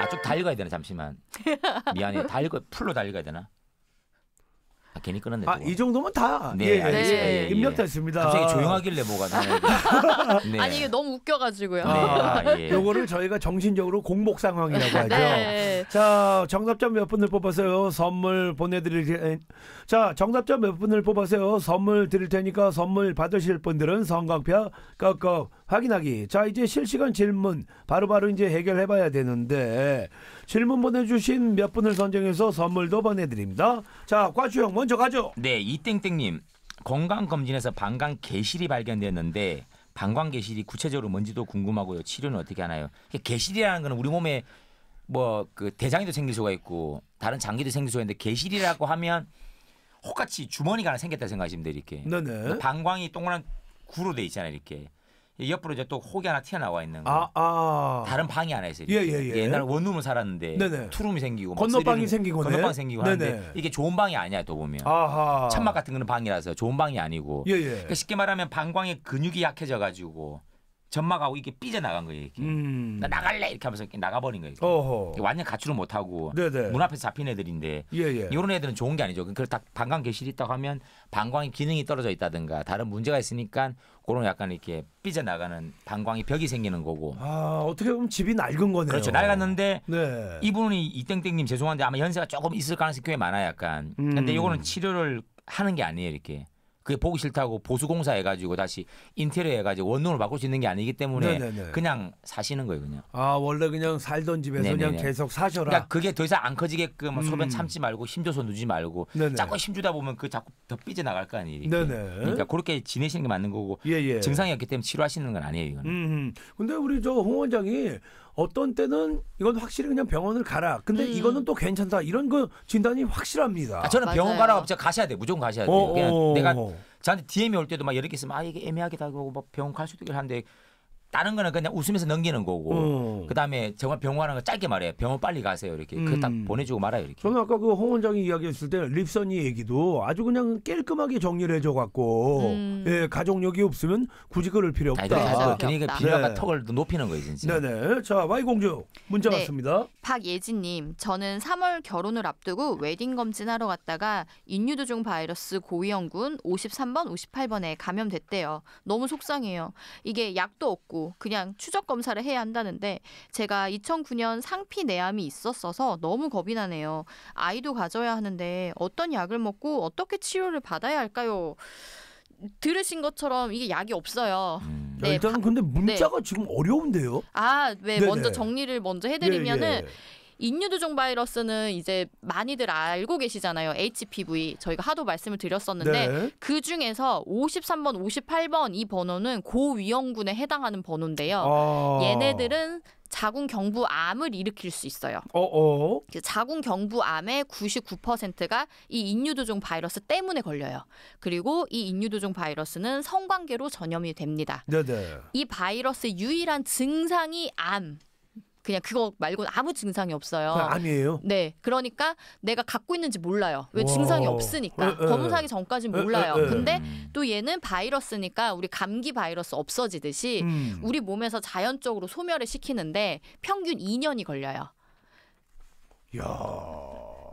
아좀 달려가야 되나 잠시만. 미안해. 달고 풀로 달려가야 되나? 아, 괜히 끊었네. 아, 이 정도면 다. 네, 예, 예. 네. 예, 예. 입력됐습니다. 갑자기 조용하길래 뭐가 나요. [LAUGHS] 네. 아니 이게 너무 웃겨가지고요. 네. 아, [LAUGHS] 예. 요거를 저희가 정신적으로 공복 상황이라고 [LAUGHS] 네. 하죠. 네. 자, 정답자 몇 분을 뽑아서요. 선물 보내드릴 테... 자, 정답자 몇 분을 뽑아서요. 선물 드릴 테니까 선물 받으실 분들은 성광표 꺽꺽 확인하기. 자, 이제 실시간 질문 바로바로 바로 이제 해결해 봐야 되는데 질문 보내 주신 몇 분을 선정해서 선물도 보내 드립니다. 자, 과주형 먼저 가죠. 네, 이땡땡 님. 건강 검진에서 방광 개실이 발견됐는데 방광 개실이 구체적으로 뭔지도 궁금하고요. 치료는 어떻게 하나요? 개실이라는 거는 우리 몸에 뭐 그대장에도 생길 수가 있고 다른 장기도 생길 수가 있는데 개실이라고 하면 혹같이 주머니가 하나 생겼다 생각하시면 돼요 이렇게 네네. 뭐 방광이 동그란 구로 돼 있잖아요 이렇게 옆으로 이제 또 혹이 하나 튀어나와 있는 거. 아, 아. 다른 방이 하나 있어요. 예, 예, 예. 옛날 원룸을 살았는데 네네. 투룸이 생기고 건너방이 생기고 건너방 생기고 하는데 이게 좋은 방이 아니야 또 보면 아하. 천막 같은 그런 방이라서 좋은 방이 아니고 예, 예. 그러니까 쉽게 말하면 방광의 근육이 약해져 가지고 점막하고 이게 렇 삐져나간 거예요. 이렇게. 음. 나 나갈래 이렇게 하면서 이렇게 나가버린 거예요. 이렇게. 완전 가출을 못하고 네네. 네. 문 앞에서 잡힌 애들인데 예예. 이런 예. 애들은 좋은 게 아니죠. 그걸 다 방광 개실이 있다고 하면 방광의 기능이 떨어져 있다든가 다른 문제가 있으니까 그런 약간 이렇게 삐져나가는 방광이 벽이 생기는 거고. 아 어떻게 보면 집이 낡은 거네요. 그렇죠. 낡았는데 네. 이분이 이땡땡님 죄송한데 아마 연세가 조금 있을 가능성이 꽤 많아요. 약간. 음. 근데 이거는 치료를 하는 게 아니에요. 이렇게. 그게 보기 싫다고 보수공사 해가지고 다시 인테리어 해가지고 원룸을 바꿀 수 있는 게 아니기 때문에 네네네. 네, 네. 그냥 사시는 거예요 그냥. 아 원래 그냥 살던 집에서 네네네. 네, 그냥 계속 사셔라. 그러니까 그게 더 이상 안 커지게끔 음. 소변 참지 말고 힘줘서 누지 말고 네네. 자꾸 힘주다 보면 그 자꾸 더 삐져 나갈 거 아니에요. 그러니까 그렇게 지내시는 게 맞는 거고 예예. 증상이 없기 때문에 치료하시는 건 아니에요 이거는. 음. 음. 근데 우리 저 홍 원장이 어떤 때는 이건 확실히 그냥 병원을 가라. 근데 음. 이거는 또 괜찮다. 이런 거 그 진단이 확실합니다. 아, 저는 병원 가라고 진짜 가셔야 돼. 무조건 가셔야 돼. 어, 그 어, 내가 저한테 DM이 올 때도 막 이렇게 있으면 아 이게 애매하게 다고 막 병원 갈 수도 있긴 한데 다른 거는 그냥 웃으면서 넘기는 거고 어. 그다음에 정말 병원하는 거 짧게 말해요. 병원 빨리 가세요 이렇게 음. 그딱 보내주고 말아요 이렇게. 저는 아까 그홍 원장이 이야기했을 때 립선이 얘기도 아주 그냥 깔끔하게 정리를 해줘 갖고 음. 예, 가족력이 없으면 굳이 그럴 필요 없다. 아니, 그래서 그러니까 비료가 네. 턱을 높이는 거예요 진짜. 네네. 자 Y 공주 문자 네. 왔습니다. 박예진님 저는 3월 결혼을 앞두고 웨딩 검진하러 갔다가 인유두종 바이러스 고위험군 53번 58번에 감염됐대요. 너무 속상해요. 이게 약도 없고 아고 그냥 추적 검사를 해야 한다는데 제가 2009년 상피 내암이 있었어서 너무 겁이 나네요. 아이도 가져야 하는데 어떤 약을 먹고 어떻게 치료를 받아야 할까요? 들으신 것처럼 이게 약이 없어요. 음. 네, 일단 근데 문자가 네. 지금 어려운데요. 아, 왜네 먼저 정리를 먼저 예, 해드리면은. 네네. 예. 인유두종 바이러스는 이제 많이들 알고 계시잖아요. HPV 저희가 하도 말씀을 드렸었는데 네. 그 중에서 53번, 58번 이 번호는 고위험군에 해당하는 번호인데요. 아. 얘네들은 자궁경부암을 일으킬 수 있어요. 어어. 어? 그 자궁경부암의 99%가 이 인유두종 바이러스 때문에 걸려요. 그리고 이 인유두종 바이러스는 성관계로 전염이 됩니다. 네네. 이 바이러스 유일한 증상이 암. 그냥 그거 말고는 아무 증상이 없어요. 암이에요? 네. 그러니까 내가 갖고 있는지 몰라요. 왜 와. 증상이 없으니까. 에, 에. 검사하기 전까지는 몰라요. 근데 음. 또 얘는 바이러스니까 우리 감기 바이러스 없어지듯이 음. 우리 몸에서 자연적으로 소멸을 시키는데 평균 2년이 걸려요. 야.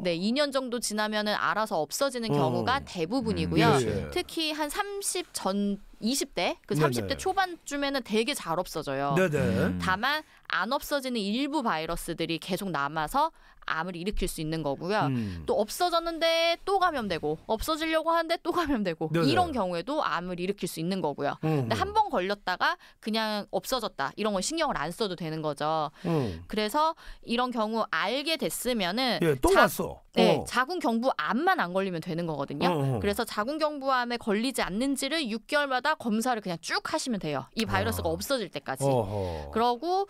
네, 2년 정도 지나면은 알아서 없어지는 어. 경우가 어. 대부분이고요. 음, 예, 예. 특히 한30전 20대 그 30대 네네. 초반쯤에는 되게 잘 없어져요. 네네. 네. 음. 다만 안 없어지는 일부 바이러스들이 계속 남아서 암을 일으킬 수 있는 거고요. 음. 또 없어졌는데 또 감염되고 없어지려고 하는데 또 감염되고 네네. 이런 경우에도 암을 일으킬 수 있는 거고요. 음. 근데 한 번 걸렸다가 그냥 없어졌다 이런 걸 신경을 안 써도 되는 거죠. 음. 그래서 이런 경우 알게 됐으면은 예, 또 자, 왔어. 네, 어. 자궁경부암만 안 걸리면 되는 거거든요. 어어. 어. 그래서 자궁경부암에 걸리지 않는지를 6개월마다 때마다 검사를 그냥 쭉 하시면 돼요. 이 바이러스가 어. 없어질 때까지. 어허. 그러고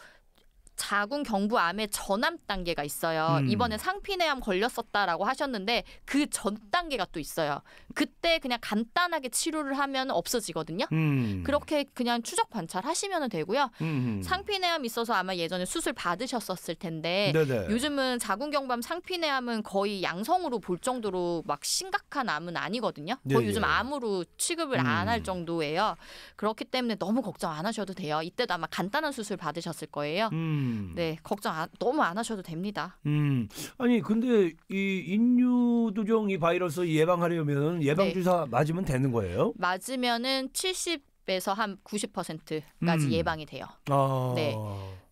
자궁 경부암의 전암 단계가 있어요. 음. 이번에 상피내암 걸렸었다라고 하셨는데 그 전 단계가 또 있어요. 그때 그냥 간단하게 치료를 하면 없어지거든요. 음. 그렇게 그냥 추적 관찰하시면 되고요. 음, 음 상피내암 있어서 아마 예전에 수술 받으셨었을 텐데 네네. 요즘은 자궁경부암 상피내암은 거의 양성으로 볼 정도로 막 심각한 암은 아니거든요. 거의 예, 요즘 예. 암으로 취급을 음. 안할 정도예요. 그렇기 때문에 너무 걱정 안 하셔도 돼요. 이때도 아마 간단한 수술 받으셨을 거예요. 음. 네, 걱정 안, 너무 안 하셔도 됩니다. 음. 아니 근데 이 인유두종 이 바이러스 예방하려면 예방주사 네. 맞으면 되는 거예요? 맞으면은 70에서 한 90%까지 음. 예방이 돼요. 아. 네.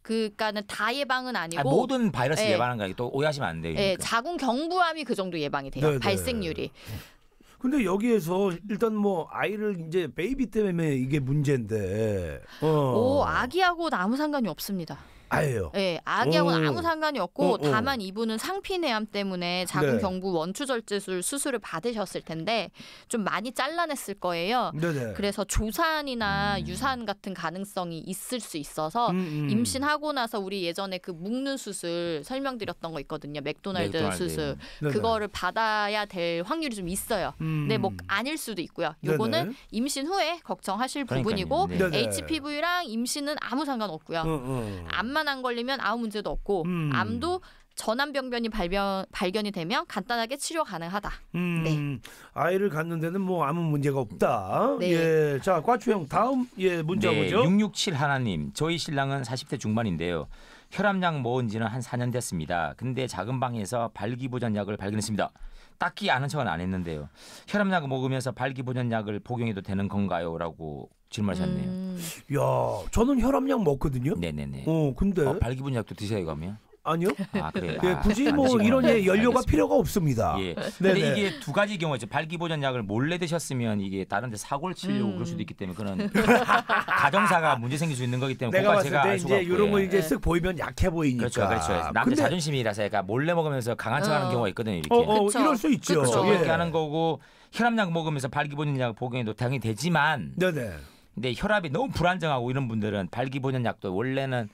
그니까는다 예방은 아, 아니고 아니, 모든 바이러스 예. 예방하는 거니까 또 오해하시면 안 돼요. 예, 네, 자궁 경부암이 그 정도 예방이 돼요. 네네. 발생률이. 근데 여기에서 일단 뭐 아이를 이제 베이비 때문에 이게 문제인데. 어. 오 아기하고 아무 상관이 없습니다. 아예요. 네, 예, 아기하고는 오. 아무 상관이 없고 어, 어. 다만 이분은 상피내암 때문에 자궁 네. 경부 원추절제술 수술을 받으셨을 텐데 좀 많이 잘라냈을 거예요. 네네. 그래서 조산이나 음. 유산 같은 가능성이 있을 수 있어서 음, 음. 임신하고 나서 우리 예전에 그 묶는 수술 설명드렸던 거 있거든요. 맥도날드, 맥도날드. 수술 네네. 그거를 받아야 될 확률이 좀 있어요. 근데 뭐 음. 아닐 수도 있고요. 요거는 임신 후에 걱정하실 그러니까요. 부분이고 네. 네네. HPV랑 임신은 아무 상관 없고요. 어, 어. 암만 암만 안 걸리면 아무 문제도 없고 음. 암도 전암병변이 발견, 발견이 되면 간단하게 치료 가능하다. 음, 네. 아이를 갖는 데는 뭐 아무 문제가 없다. 네. 예. 자, 과추형 다음 예, 문자 네, 보죠. 667 하나님. 저희 신랑은 40대 중반인데요. 혈압약 모은 지는 한 4년 됐습니다. 근데 작은 방에서 발기부전약을 발견했습니다. 딱히 아는 척은 안 했는데요. 혈압약 먹으면서 발기부전약을 복용해도 되는 건가요? 라고 질문하셨네요. 음. 야, 저는 혈압약 먹거든요. 네네네. 어, 근데 어, 발기부약도 드세요 그면 아니요. 아, 그래요. 예, 아, 굳이 뭐 이런 예, 연료가 알겠습니다. 필요가 없습니다. 예. 근데 네네. 네. 이게 두 가지 경우 죠 발기보전약을 몰래 드셨으면 이게 다른데 사고를 치려고 음. 그럴 수도 음. 있기 때문에 그런 [LAUGHS] 가정사가 문제 생길 수 있는 거기 때문에 내가 봤을 제가 이제 이런 거 이제 예. 쓱 보이면 약해 보이니까. 그렇죠, 그렇죠. 남자 근데... 자존심이라서 약간 몰래 먹으면서 강한 척하는 어. 경우가 있거든요. 이렇게. 어, 어, 이럴 수 있죠. 그렇죠. 예. 이렇게 하는 거고 혈압약 먹으면서 발기보전약 복용해도 당연히 되지만. 네네. 근데 혈압이 너무 불안정하고 이런 분들은 발기보전 약도 원래는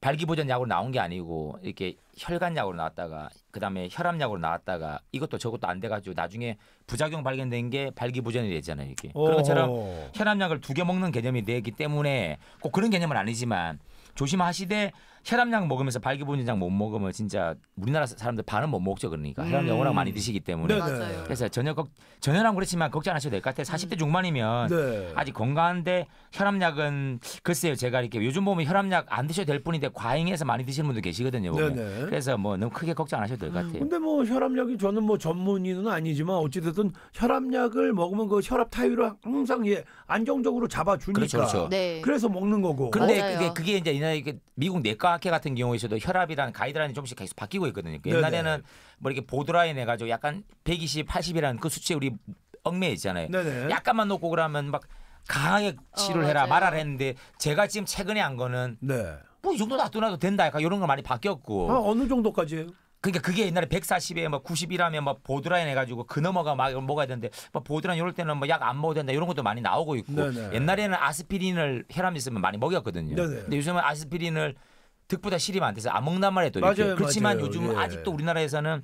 발기보전 약으로 나온 게 아니고 이렇게 혈관 약으로 나왔다가 그다음에 혈압 약으로 나왔다가 이것도 저것도 안 돼가지고 나중에 부작용 발견된 게 발기보전이 되잖아요 이게 렇 그런 것처럼 혈압 약을 두 개 먹는 개념이 되기 때문에 꼭 그런 개념은 아니지만 조심하시되 혈압약 먹으면서 발기부전약 못 먹으면 진짜 우리나라 사람들 반은 못 먹죠 그러니까 혈압약 음. 워낙 많이 드시기 때문에 네, 네. 그래서 전혀 걱 전혀랑 그렇지만 걱정 안 하셔도 될 것 같아요. 40대 음. 중반이면 네. 아직 건강한데 혈압약은 글쎄요 제가 이렇게 요즘 보면 혈압약 안 드셔도 될 뿐인데 과잉해서 많이 드시는 분들 계시거든요. 보면. 네, 네. 그래서 뭐 너무 크게 걱정 안 하셔도 될 것 같아요. 근데 뭐 혈압약이 저는 뭐 전문의는 아니지만 어찌됐든 혈압약을 먹으면 그 혈압 타율을 항상 예 안정적으로 잡아주니까 그렇죠, 그렇죠. 네. 그래서 먹는 거고. 근데 그게 그게 이제 이날 미국 내과 소아학회 같은 경우에서도 혈압이라는 가이드라인이 조금씩 계속 바뀌고 있거든요. 그 옛날에는 뭐 이렇게 보드라인 해가지고 약간 120, 80이라는 그수치 우리 얽매 있잖아요. 네네. 약간만 놓고 그러면 막 강하게 치료를 어, 해라 말하라 했는데 제가 지금 최근에 한 거는 네. 뭐이 정도 놔둬놔도 된다 약간 이런 거 많이 바뀌었고 아, 어느 정도까지예요? 그러니까 그게 옛날에 140에 뭐 90이라면 뭐 보드라인 해가지고 그 넘어가 막 먹어야 되는데 뭐 보드라인 이럴 때는 뭐 약 안 먹어도 된다 이런 것도 많이 나오고 있고 네네. 옛날에는 아스피린을 혈압 있으면 많이 먹였거든요. 네네. 근데 요즘은 아스피린을 득보다 실이 많대서 안 먹는 말이에요. 맞아요, 그렇지만 맞아요. 요즘 예. 아직도 우리나라에는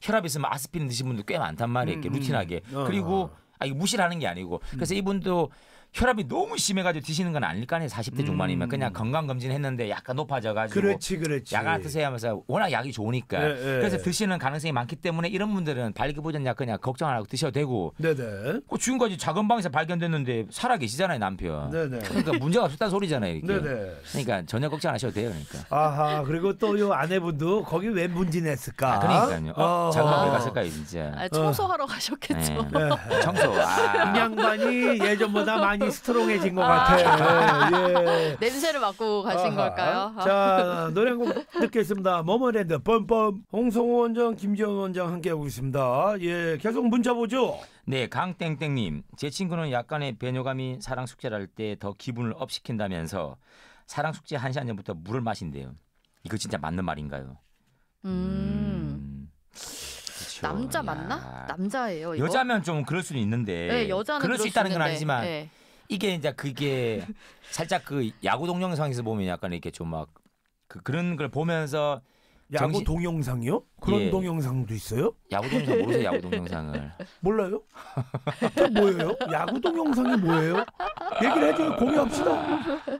혈압 있으면 아스피린 드신 분들 꽤 많단 말이에요. 이렇게 루틴하게. 음, 음. 어. 그리고 아, 이거 무시하는 게 아니고. 그래서 음. 이분도 혈압이 너무 심해가지고 드시는 건 아닐 까 아니에요. 40대 음. 중반이면 그냥 음. 건강 검진 했는데 약간 높아져가지고 그렇지 그렇지 약 드세요 하면서 워낙 약이 좋으니까 네, 네. 그래서 드시는 가능성이 많기 때문에 이런 분들은 발기부전 약 그냥 걱정 안 하고 드셔도 되고 네네. 네. 그 지금까지 작은 방에서 발견됐는데 살아 계시잖아요 남편. 네네. 네. 그러니까 문제가 없었다는 소리잖아요. 이 네네. 그러니까 전혀 걱정 안 하셔도 돼요. 그러니까. 아하 그리고 또 요 아내분도 거기 왜 문진했을까? 아, 그러니까요. 어, 작은 방에 갔을까요 진짜. 아, 청소하러 가셨겠죠. 네. 청소. 아. 양반이 예전보다 많이 많이 스트롱해진 것 아. 같아요. 네, 예. 냄새를 맡고 가신 아하. 걸까요? 자 노래 한곡 듣겠습니다. 머머랜드 뻔뻔 홍성호 원장 김지원 원장 함께하고 있습니다. 예 계속 문자 보죠. 네, 강땡땡님. 제 친구는 약간의 배뇨감이 사랑 숙제를 할 때 더 기분을 업 시킨다면서 사랑 숙제 한 시간 전부터 물을 마신대요. 이거 진짜 맞는 말인가요? 음. 음. 남자 맞나? 남자예요. 이거? 여자면 좀 그럴 수는 있는데. 네, 여자는 그럴 수 있다는 건 아니지만. 네. 이게 이제 그게 [LAUGHS] 살짝 그 야구 동영상에서 보면 약간 이렇게 좀 막 그, 런걸 보면서 야구 정신- 동영상이요? 그런 예. 동영상도 있어요? 야구 동영상 모르세요 야구 [LAUGHS] 동영상을 몰라요? 저 뭐예요? 야구 동영상이 뭐예요? 얘기를 해줘요. 공유합시다.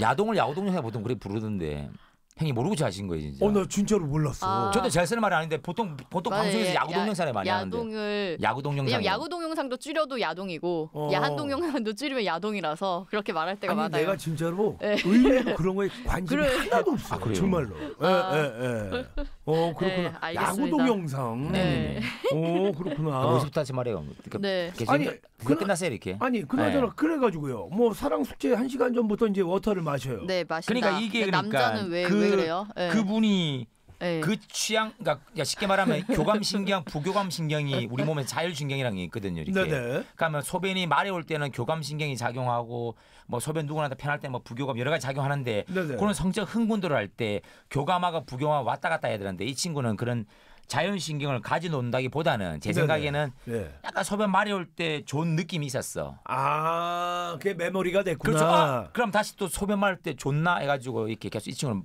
야동을 야구 동영상 보통 그렇게 부르던데 형이 모르고 자신 거예요 진짜. 어, 나 진짜로 몰랐어. 아. 저도 잘 쓰는 말이 아닌데 보통 보통 맞아 그러니까 방송에서 예, 야구 동영상을 많이 하는데. 야동을 야구 동영상. 야구 동영상도 줄여도 야동이고 어. 야한 동영상도 줄이면 야동이라서 그렇게 말할 때가 아니 많아요. 내가 진짜로 네. 의외로 그런 거에 관심이 그래. 하나도 없어. 아, 그래요? 정말로. 아. 예, 예, 예. 어 그렇구나. 네, 야구 동영상. 네. 오 그렇구나. 아, 어습다 하지 말해요 그러니까 네. 아니 그게 끝났어요 이렇게. 아니 그나저나 네. 그래가지고요. 뭐 사랑 숙제 한 시간 전부터 이제 워터를 마셔요. 네 마신다. 그러니까 이게 그러니까 남자는 왜, 그, 왜 그래요? 네. 그분이 네. 그 취향 그러니까, 그러니까 쉽게 말하면 [LAUGHS] 교감 신경, 부교감 신경이 우리 몸에 자율 신경이라게 있거든요. 이렇게. 네네. 그러니까 뭐 소변이 말이 올 때는 교감 신경이 작용하고 뭐 소변 누구나테 편할 때 뭐 부교감 여러 가지 작용하는데 네네. 그런 성적 흥분들을 할때 교감하고 부교감 왔다 갔다 해야 되는데 이 친구는 그런 자연신경을 가지놓는다기보다는 제 생각에는 네. 약간 소변 말이 올때 좋은 느낌이 있었어. 아, 그게 메모리가 됐구나. 그렇죠. 아, 그럼 다시 또 소변 말때 좋나 해가지고 이렇게 계속 이 친구는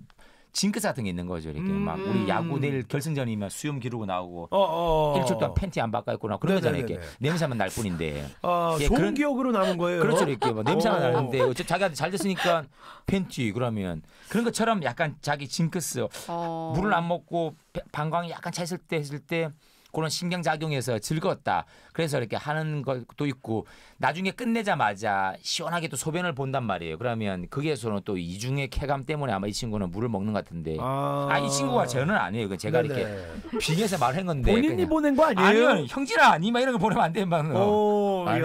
징크스 같은 게 있는 거죠. 이렇게 음. 막 우리 야구 내일 음. 결승전이면 수염 기르고 나오고 어, 어, 어. 일 동안 팬티 안 바꿔 입고 나 그런 거잖아요. 이렇게 냄새만 날 뿐인데. 아, 예, 좋은 그런, 기억으로 남은 거예요. 그렇죠. 이렇게 막 뭐 냄새가 어. 나는데 어째 자기한테 잘 됐으니까 팬티 그러면 그런 것처럼 약간 자기 징크스 어. 물을 안 먹고 방광이 약간 차 있을 때 했을 때 그런 신경작용에서 즐거웠다. 그래서 이렇게 하는 것도 있고 나중에 끝내자마자 시원하게 또 소변을 본단 말이에요. 그러면 거기에서는 또 이중의 쾌감 때문에 아마 이 친구는 물을 먹는 것 같은데 아, 아이 친구가 저는 아니에요. 이건 제가 네네. 이렇게 빙교해서 네, 네. 말한 건데 본인이 그냥. 보낸 거 아니에요? 아니요. 형질라 아니 막 이런 거 보내면 안 되는 방은 아니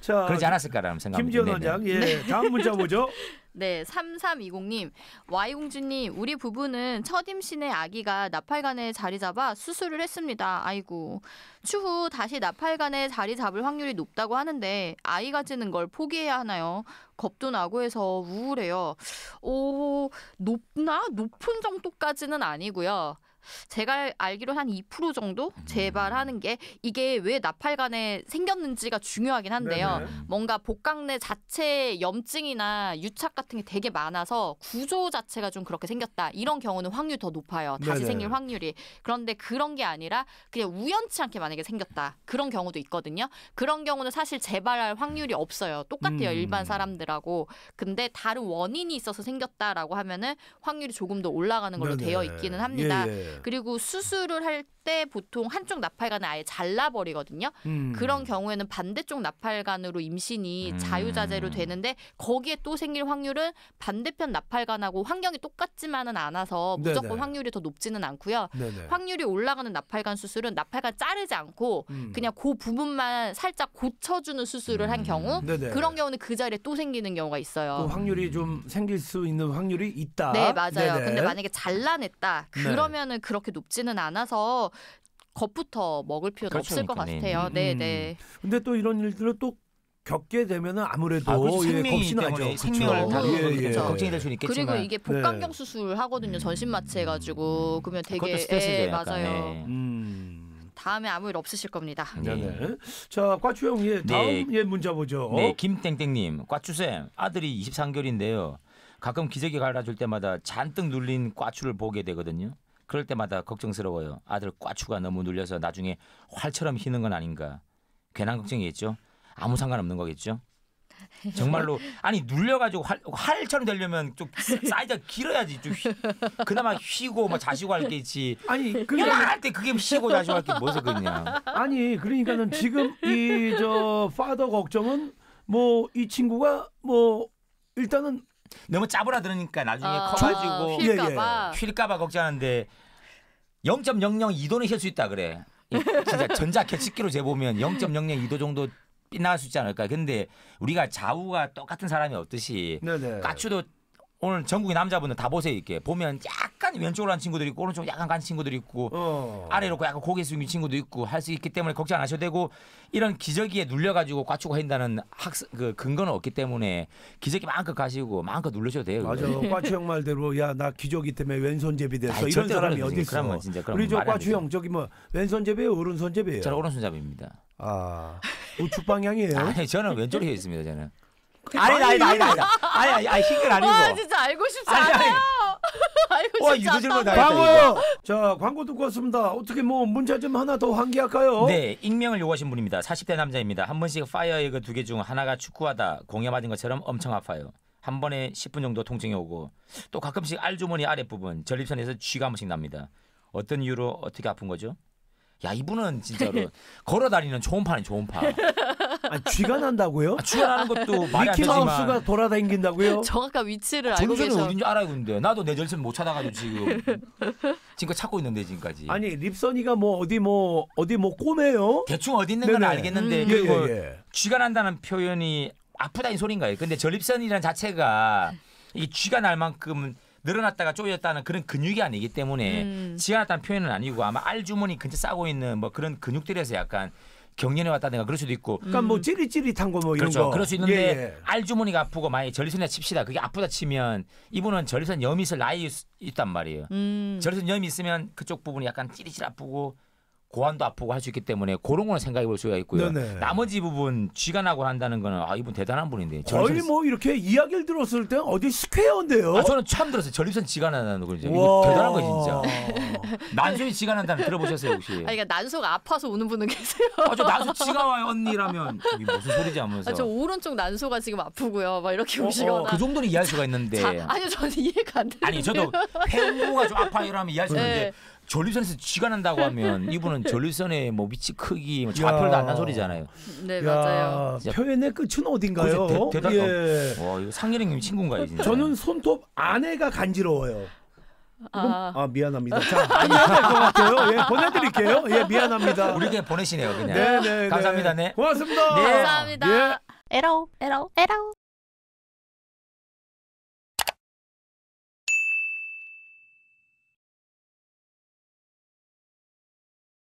자, 그러지 않았을까라는 생각입니다. 김지현 원장 예 다음 문자 보죠. [LAUGHS] 네, 3320님. Y공주님, 우리 부부는 첫 임신의 아기가 나팔관에 자리 잡아 수술을 했습니다. 아이고. 추후 다시 나팔관에 자리 잡을 확률이 높다고 하는데, 아이 가지는 걸 포기해야 하나요? 겁도 나고 해서 우울해요. 오, 높나? 높은 정도까지는 아니고요. 제가 알기로 한 2% 정도 음. 재발하는 게 이게 왜 나팔관에 생겼는지가 중요하긴 한데요. 네네. 뭔가 복강내 자체 염증이나 유착 같은 게 되게 많아서 구조 자체가 좀 그렇게 생겼다. 이런 경우는 확률 더 높아요. 다시 네네. 생길 확률이. 그런데 그런 게 아니라 그냥 우연치 않게 만약에 생겼다. 그런 경우도 있거든요. 그런 경우는 사실 재발할 확률이 없어요. 똑같아요. 음. 일반 사람들하고. 근데 다른 원인이 있어서 생겼다라고 하면은 확률이 조금 더 올라가는 걸로 네네. 되어 있기는 합니다. 예, 예. 네. 그리고 수술을 할 때 보통 한쪽 나팔관을 아예 잘라버리거든요. 음. 그런 경우에는 반대쪽 나팔관으로 임신이 음. 자유자재로 되는데 거기에 또 생길 확률은 반대편 나팔관하고 환경이 똑같지만은 않아서 무조건 네네. 확률이 더 높지는 않고요. 네네. 확률이 올라가는 나팔관 수술은 나팔관 자르지 않고 음. 그냥 그 부분만 살짝 고쳐주는 수술을 한 음. 경우 네네. 그런 경우는 그 자리에 또 생기는 경우가 있어요. 그 확률이 좀 생길 수 있는 확률이 있다. 네 맞아요. 근데 만약에 잘라냈다 네. 그러면은 그렇게 높지는 않아서 겉부터 먹을 필요는 그렇죠, 없을 그러니까, 것 같아요. 네, 네. 네. 음. 근데 또 이런 일들을 또 겪게 되면은 아무래도 아, 그렇죠. 예, 그렇죠. 생명을 다 어, 그렇죠. 예, 예. 걱정이 될 수는 있겠지만 그리고 이게 복강경 네. 수술 하거든요. 음. 전신 마취 해가지고 그러면 되게 예, 맞아요. 네. 음. 다음에 아무 일 없으실 겁니다. 네. 네. 네. 자, 과추형 예, 네. 다음 예 문자 보죠. 네, 김땡땡님, 과추쌤 아들이 23개월인데요. 가끔 기저귀 갈아줄 때마다 잔뜩 눌린 과추를 보게 되거든요. 그럴 때마다 걱정스러워요. 아들 꽈추가 너무 눌려서 나중에 활처럼 휘는 건 아닌가. 괜한 걱정이겠죠. 아무 상관없는 거겠죠. 정말로 아니 눌려가지고 활, 활처럼 되려면 좀 사이즈가 길어야지 좀 휘, 그나마 휘고 뭐 자시고 할 게 있지 아니 그러니까 할때 그게 휘고 자시고 할 게 뭐서 그냥 아니 그러니까는 지금 이 저 파더 걱정은 뭐 이 친구가 뭐 일단은 너무 짜부라 들으니까 나중에 아, 커가지고 아, 휠까봐 예, 예. 휠까봐 걱정하는데 0.002도는 힐수 있다 그래. 진짜 전자켓 10kg 재보면 0.002도 정도 빛나갈 수 있지 않을까. 근데 우리가 좌우가 똑같은 사람이 없듯이 네네. 네. 까추도 오늘 전국의 남자분들 다 보세요 이렇게 보면 약간 왼쪽으로 한 친구들 이 있고 오른쪽 으로 약간 간 친구들 이 있고 어. 아래로 약간 고개 숙인 친구도 있고 할 수 있기 때문에 걱정 안 하셔도 되고 이런 기저귀에 눌려가지고 과추고 한다는 학습 그 근거는 없기 때문에 기저귀 마음껏 가시고 마음껏 눌러셔도 돼요. 맞아 꽈추 형 말대로 야 나 기저귀 때문에 왼손잡이 됐어 아이, 이런 사람이 어디 있어? 그러면 진짜 그럼 우리 저 꽈추 형 저기 뭐 왼손잡이에요 오른손잡이에요? 저는 오른손잡이입니다. 아 우측 방향이에요? 아니 저는 왼쪽에 있습니다 저는. 아니다 그 아니다 아니다 아니다 아니 아니 아니 싱글 아니고 와 진짜 알고 싶지 아니, 아니. 않아니 [LAUGHS] 알고 와 싶지 이거 질문 않다 다 했다 광고! 이거 자, 광고 듣고 왔습니다. 어떻게 뭐 문자 좀 하나 더 환기할까요? 네 익명을 요구하신 분입니다 40대 남자입니다 한 번씩 파이어 에그 두 개 중 하나가 축구하다 공에 맞은 것처럼 엄청 아파요 한 번에 10분 정도 통증이 오고 또 가끔씩 알주머니 아랫부분 전립선에서 쥐가 한 번씩 납니다 어떤 이유로 어떻게 아픈 거죠? 야 이분은 진짜로 걸어다니는 초음파네 초음파 아, 쥐가 난다고요? 아, 출연하는 것도 미키마우스가 돌아다닌다고요? 정확한 위치를 아, 알고 전주는 계셔. 어딘지 알아요 근데 나도 내 절친 못 찾아가지고 지금 지금 찾고 있는데 지금까지 아니 립선이가 뭐 어디 뭐 어디 뭐 꼬매요? 대충 어디 있는 건 네네. 알겠는데 음. 그리고 예, 뭐 예, 예. 쥐가 난다는 표현이 아프다 이 소린가요? 근데 전립선이란 자체가 이 쥐가 날 만큼 늘어났다가 쪼였다는 그런 근육이 아니기 때문에 음. 지가 다는 표현은 아니고 아마 알주머니 근처 싸고 있는 뭐 그런 근육들에서 약간 경련해 왔다 든가 그럴 수도 있고. 그러니까 뭐 찌릿찌릿한 거 뭐 이런 그렇죠. 거. 그럴 수 있는데 예, 예. 알주머니가 아프고 만약 전립선이 칩시다. 그게 아프다 치면 이분은 전립선 염이 있을 나이 있단 말이에요. 전립선 음. 염이 있으면 그쪽 부분이 약간 찌릿찌릿 아프고 고환도 아프고 할 수 있기 때문에 그런 걸 생각해 볼 수가 있고요. 네네. 나머지 부분 쥐가 나고 한다는 거는 아 이분 대단한 분인데. 거의 뭐 이렇게 이야기를 들었을 때 어디 스퀘어인데요. 아 저는 처음 들었어요. 전립선 쥐가 난다는 거 이거 대단한 거 진짜. 난소에 쥐가 난다는 들어보셨어요 혹시? 아니 그러니까 난소가 아파서 우는 분은 계세요. 아저 난소 쥐가 와요 언니라면 이게 무슨 소리지 하면서. 아, 저 오른쪽 난소가 지금 아프고요. 막 이렇게 오시거나. 어, 어 그 정도는 이해할 수가 있는데. 자, 아니 저는 이해가 안 돼. 아니 저도 회부가좀 아파요라면 이해할 수 네. 있는데. 네. 전류선에서 쥐가 난다고 하면 [LAUGHS] 이분은 전류선의 뭐 위치 크기 뭐 좌표도 안 난 소리잖아요. 네 맞아요. 표현의 끝은 어딘가요? 대, 대단. 예. 와 이거 상예님 친구인가요? 진짜? 저는 손톱 안에가 간지러워요. 아. 아. 미안합니다. 자 아니야 것 같아요. 예 보내드릴게요. 예 미안합니다. 우리 그 보내시네요 그냥. 네네 네, 네. 감사합니다 네. 고맙습니다. 네. 감사합니다. 에라오 예. 에라오 에라오.